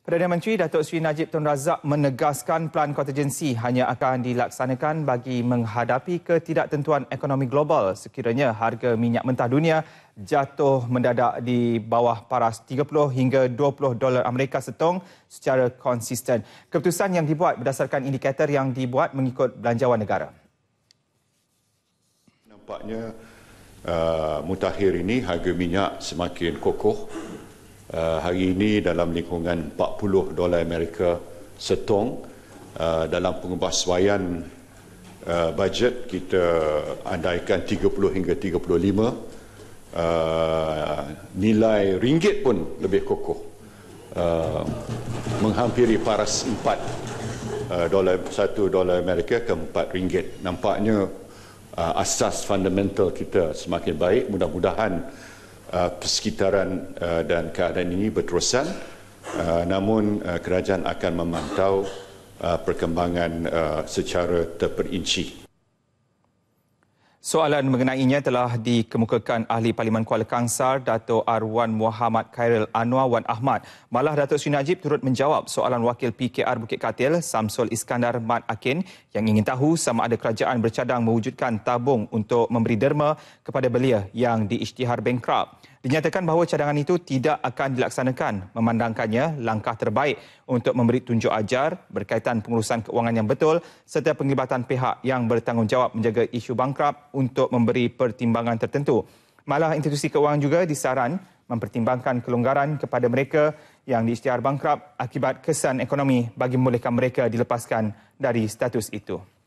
Perdana Menteri Datuk Seri Najib Tun Razak menegaskan pelan kontingensi hanya akan dilaksanakan bagi menghadapi ketidaktentuan ekonomi global sekiranya harga minyak mentah dunia jatuh mendadak di bawah paras 30 hingga 20 dolar Amerika setong secara konsisten. Keputusan yang dibuat berdasarkan indikator yang dibuat mengikut belanjawan negara. Nampaknya uh, mutakhir ini harga minyak semakin kokoh Eh, hari ini dalam lingkungan 40 dolar Amerika setong eh, dalam pengubahsuaian eh, bajet kita andaikan 30 hingga 35 nilai ringgit pun lebih kokoh menghampiri paras 4 dolar 1 dolar Amerika ke 4 ringgit nampaknya asas fundamental kita semakin baik mudah-mudahan Uh, persekitaran uh, dan keadaan ini berterusan uh, namun kerajaan akan memantau perkembangan secara terperinci Soalan mengenainya telah dikemukakan Ahli Parlimen Kuala Kangsar, Dato Arwan Muhammad Khairil Anwar Wan Ahmad. Malah Dato Sri Najib turut menjawab soalan Wakil PKR Bukit Katil, Samsul Iskandar Mat Akin yang ingin tahu sama ada kerajaan bercadang mewujudkan tabung untuk memberi derma kepada belia yang diisytihar bankrupt. Dinyatakan bahawa cadangan itu tidak akan dilaksanakan memandangkannya langkah terbaik untuk memberi tunjuk ajar berkaitan pengurusan keuangan yang betul serta penglibatan pihak yang bertanggungjawab menjaga isu bangkrap untuk memberi pertimbangan tertentu. Malah institusi keuangan juga disaran mempertimbangkan kelonggaran kepada mereka yang diisytihar bangkrap akibat kesan ekonomi bagi membolehkan mereka dilepaskan dari status itu.